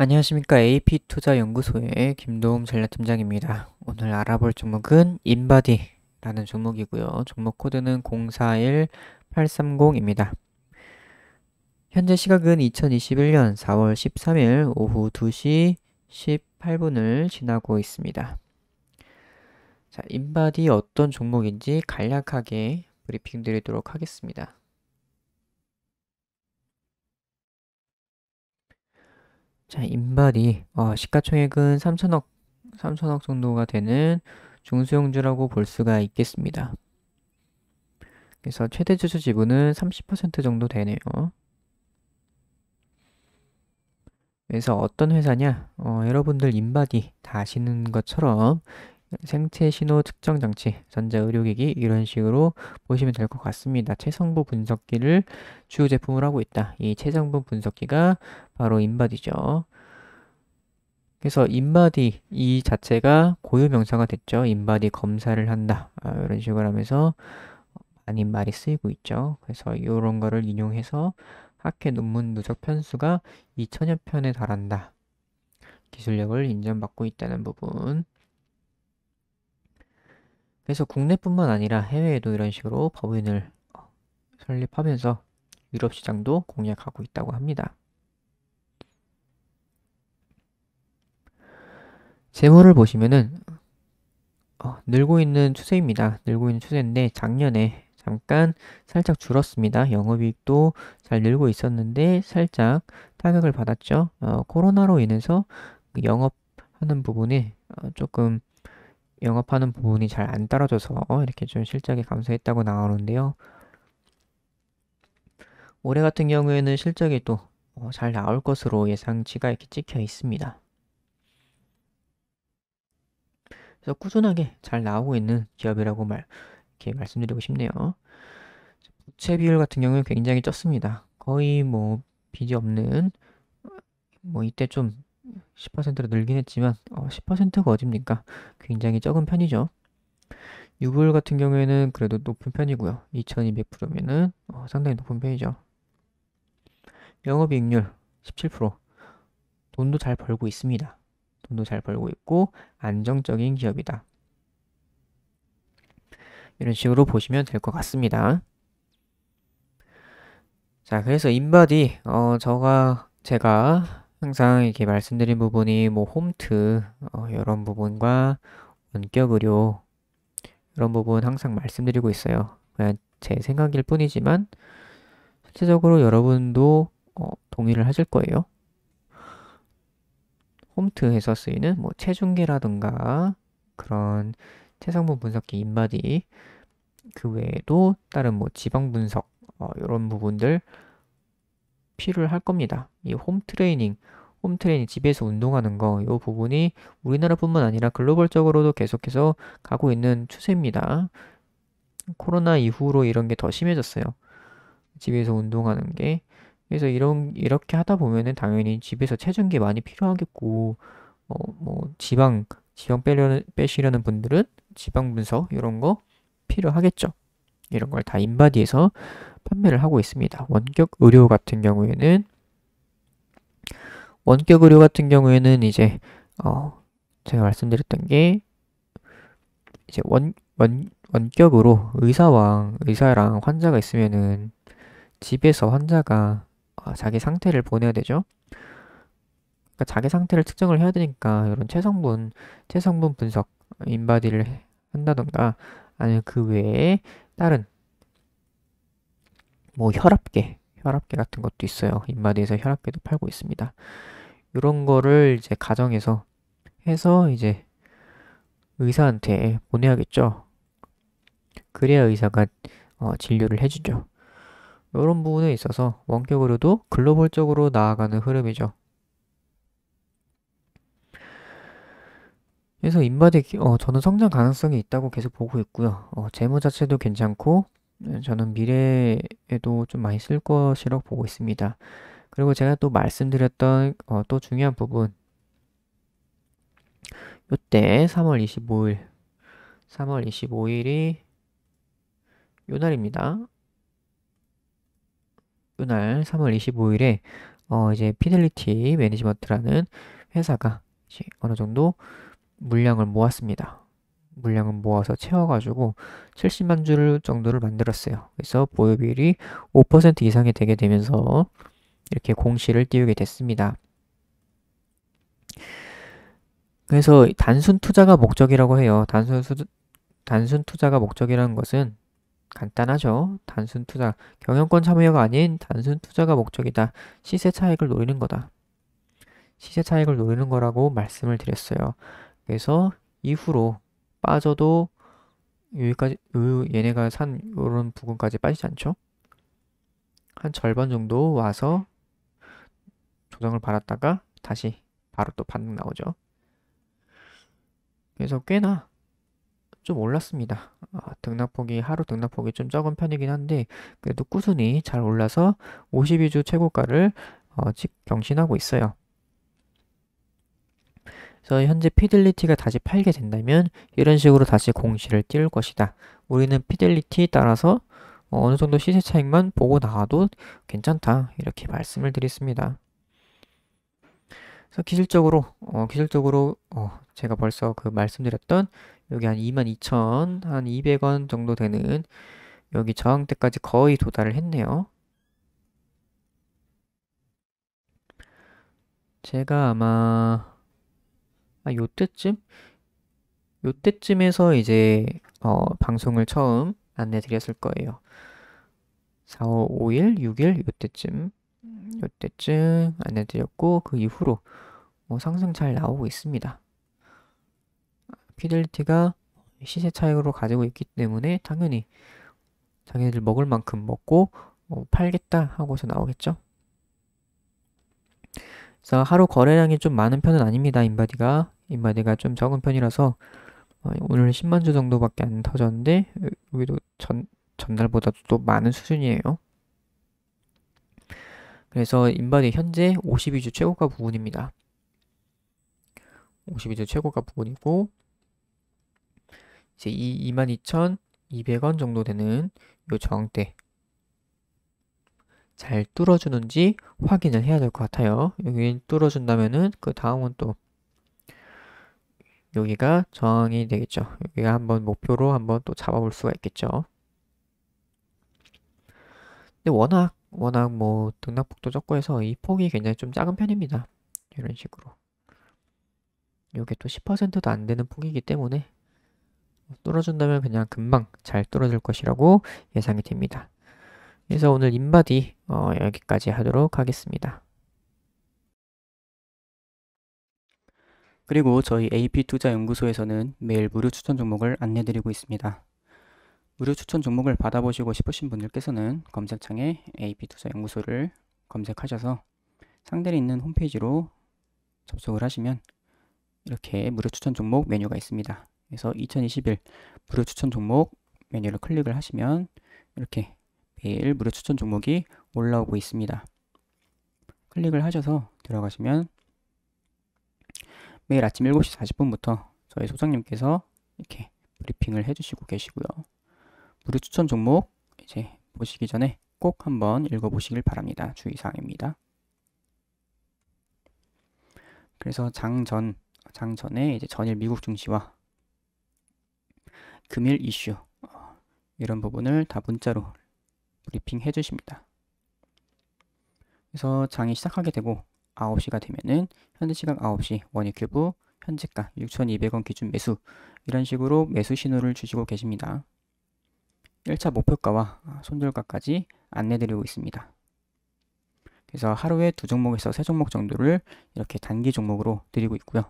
안녕하십니까. AP투자연구소의 김도움 전략팀장입니다. 오늘 알아볼 종목은 인바디라는 종목이고요. 종목 코드는 041830입니다. 현재 시각은 2021년 4월 13일 오후 2시 18분을 지나고 있습니다. 자, 인바디 어떤 종목인지 간략하게 브리핑 드리도록 하겠습니다. 자, 인바디 어, 시가총액은 3천억, 3천억 정도가 되는 중소형주라고 볼 수가 있겠습니다. 그래서 최대 주주 지분은 30% 정도 되네요. 그래서 어떤 회사냐? 어, 여러분들 인바디 다 아시는 것처럼 생체 신호 측정 장치, 전자 의료기기 이런 식으로 보시면 될 것 같습니다. 체성분 분석기를 주요 제품으로 하고 있다. 이 체성분 분석기가 바로 인바디죠. 그래서 인바디 이 자체가 고유 명사가 됐죠. 인바디 검사를 한다. 아, 이런 식으로 하면서 많이 말이 쓰이고 있죠. 그래서 이런 거를 인용해서 학회 논문 누적 편수가 2천여 편에 달한다. 기술력을 인정받고 있다는 부분. 그래서 국내뿐만 아니라 해외에도 이런 식으로 법인을 어, 설립하면서 유럽 시장도 공략하고 있다고 합니다. 재물을 보시면은 어, 늘고 있는 추세입니다. 늘고 있는 추세인데 작년에 잠깐 살짝 줄었습니다. 영업이익도 잘 늘고 있었는데 살짝 타격을 받았죠. 어, 코로나로 인해서 영업하는 부분에 어, 조금 영업하는 부분이 잘 안떨어져서 이렇게 좀 실적이 감소했다고 나오는데요. 올해 같은 경우에는 실적이 또잘 어, 나올 것으로 예상치가 이렇게 찍혀 있습니다. 그래서 꾸준하게 잘 나오고 있는 기업이라고 말, 이렇게 말씀드리고 싶네요. 부채 비율 같은 경우는 굉장히 쪘습니다 거의 뭐 빚이 없는 어, 뭐 이때 좀 10%로 늘긴 했지만 어, 10%가 어딥니까? 굉장히 적은 편이죠. 유불 같은 경우에는 그래도 높은 편이고요. 2200%면은 어, 상당히 높은 편이죠. 영업이익률 17% 돈도 잘 벌고 있습니다. 돈도 잘 벌고 있고 안정적인 기업이다. 이런 식으로 보시면 될 것 같습니다. 자, 그래서 인바디 어, 저가 제가 항상 이렇게 말씀드린 부분이 뭐 홈트 어, 이런 부분과 원격 의료 이런 부분 항상 말씀드리고 있어요. 그냥 제 생각일 뿐이지만 실제적으로 여러분도 어, 동의를 하실 거예요. 홈트에서 쓰이는 뭐 체중계라든가 그런 체성분 분석기 인바디 그 외에도 다른 뭐 지방 분석 어, 이런 부분들 필요를 할 겁니다. 이홈 트레이닝, 홈 트레이닝 집에서 운동하는 거, 이 부분이 우리나라뿐만 아니라 글로벌적으로도 계속해서 가고 있는 추세입니다. 코로나 이후로 이런 게 더 심해졌어요. 집에서 운동하는 게. 그래서 이런, 이렇게 하다 보면은 당연히 집에서 체중계 많이 필요하겠고, 어, 뭐, 지방, 지방 빼려는, 빼시려는 분들은 지방 분석, 이런 거 필요하겠죠. 이런 걸 다 인바디에서 판매를 하고 있습니다. 원격 의료 같은 경우에는 원격 의료 같은 경우에는 이제 어 제가 말씀드렸던 게 이제 원, 원, 원격으로 의사와 의사랑 환자가 있으면은 집에서 환자가 어, 자기 상태를 보내야 되죠. 그러니까 자기 상태를 측정을 해야 되니까 이런 체성분, 체성분 분석 인바디를 한다던가 아니면 그 외에 다른 뭐 혈압계, 혈압계 같은 것도 있어요. 인마디에서 혈압계도 팔고 있습니다. 이런 거를 이제 가정에서 해서 이제 의사한테 보내야겠죠. 그래야 의사가 어, 진료를 해주죠. 이런 부분에 있어서 원격 으로도 글로벌적으로 나아가는 흐름이죠. 그래서 인바디 어, 저는 성장 가능성이 있다고 계속 보고 있고요. 어, 재무 자체도 괜찮고 네, 저는 미래에도 좀 많이 쓸 것이라고 보고 있습니다. 그리고 제가 또 말씀드렸던 어, 또 중요한 부분 요때 3월 25일 3월 25일이 요 날입니다. 요날 3월 25일에 어, 이제 피델리티 매니지먼트라는 회사가 어느 정도 물량을 모았습니다. 물량은 모아서 채워가지고 70만 줄 정도를 만들었어요. 그래서 보유비율이 5% 이상이 되게 되면서 이렇게 공시를 띄우게 됐습니다. 그래서 단순 투자가 목적이라고 해요. 단순, 수, 단순 투자가 목적이라는 것은 간단하죠. 단순 투자, 경영권 참여가 아닌 단순 투자가 목적이다. 시세 차익을 노리는 거다. 시세 차익을 노리는 거라고 말씀을 드렸어요. 그래서 이후로 빠져도 여기까지 얘네가 산 이런 부분까지 빠지지 않죠? 한 절반 정도 와서 조정을 받았다가 다시 바로 또 반등 나오죠. 그래서 꽤나 좀 올랐습니다. 아, 등락폭이 하루 등락폭이 좀 적은 편이긴 한데 그래도 꾸준히 잘 올라서 52주 최고가를 어, 직, 경신하고 있어요. 그래서 현재 피델리티가 다시 팔게 된다면 이런 식으로 다시 공시를 띄울 것이다. 우리는 피델리티 따라서 어, 어느 정도 시세 차익만 보고 나와도 괜찮다. 이렇게 말씀을 드렸습니다. 그래서 기술적으로 어, 기술적으로 어, 제가 벌써 그 말씀드렸던 여기 한 22,000, 한 200원 정도 되는 여기 저항대까지 거의 도달을 했네요. 제가 아마 아, 요때쯤? 요때쯤에서 이제 어, 방송을 처음 안내드렸을 거예요. 4월 5일, 6일 요때쯤 음. 요때쯤 안내드렸고 그 이후로 뭐 상승 잘 나오고 있습니다. 피델리티가 시세 차익으로 가지고 있기 때문에 당연히 자기네들 먹을 만큼 먹고 뭐 팔겠다 하고서 나오겠죠. 그래서 하루 거래량이 좀 많은 편은 아닙니다. 인바디가 인마디가 좀 적은 편이라서 어, 오늘 10만 주 정도밖에 안 터졌는데 여기도 전, 전날보다도 또 많은 수준이에요. 그래서 인바디 현재 52주 최고가 부분입니다. 52주 최고가 부분이고 이제 이 22,200원 정도 되는 이 저항대 잘 뚫어주는지 확인을 해야 될 것 같아요. 여기 뚫어준다면은 그 다음은 또 여기가 저항이 되겠죠. 여기가 한번 목표로 한번 또 잡아볼 수가 있겠죠. 근데 워낙 워낙 뭐 등락폭도 적고 해서 이 폭이 굉장히 좀 작은 편입니다. 이런 식으로. 이게 또 10%도 안 되는 폭이기 때문에 떨어진다면 그냥 금방 잘 떨어질 것이라고 예상이 됩니다. 그래서 오늘 인바디 어, 여기까지 하도록 하겠습니다. 그리고 저희 AP투자연구소에서는 매일 무료 추천 종목을 안내드리고 있습니다. 무료 추천 종목을 받아보시고 싶으신 분들께서는 검색창에 AP투자연구소를 검색하셔서 상단에 있는 홈페이지로 접속을 하시면 이렇게 무료 추천 종목 메뉴가 있습니다. 그래서 2021 무료 추천 종목 메뉴를 클릭을 하시면 이렇게 매일 무료 추천 종목이 올라오고 있습니다. 클릭을 하셔서 들어가시면 매일 아침 7시 40분부터 저희 소장님께서 이렇게 브리핑을 해주시고 계시고요. 무료 추천 종목 이제 보시기 전에 꼭 한번 읽어보시길 바랍니다. 주의사항입니다. 그래서 장전, 장전에 이제 전일 미국 증시와 금일 이슈 어, 이런 부분을 다 문자로 브리핑 해주십니다. 그래서 장이 시작하게 되고 9시가 되면은 현재 시각 9시 원유큐브 현재가 6,200원 기준 매수 이런 식으로 매수 신호를 주시고 계십니다. 1차 목표가와 아, 손절가까지 안내드리고 있습니다. 그래서 하루에 두 종목에서 세 종목 정도를 이렇게 단기 종목으로 드리고 있고요.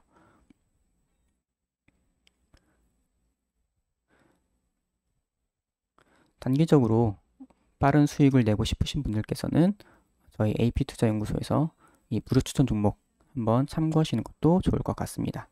단기적으로 빠른 수익을 내고 싶으신 분들께서는 저희 AP투자연구소에서 이 무료 추천 종목 한번 참고하시는 것도 좋을 것 같습니다.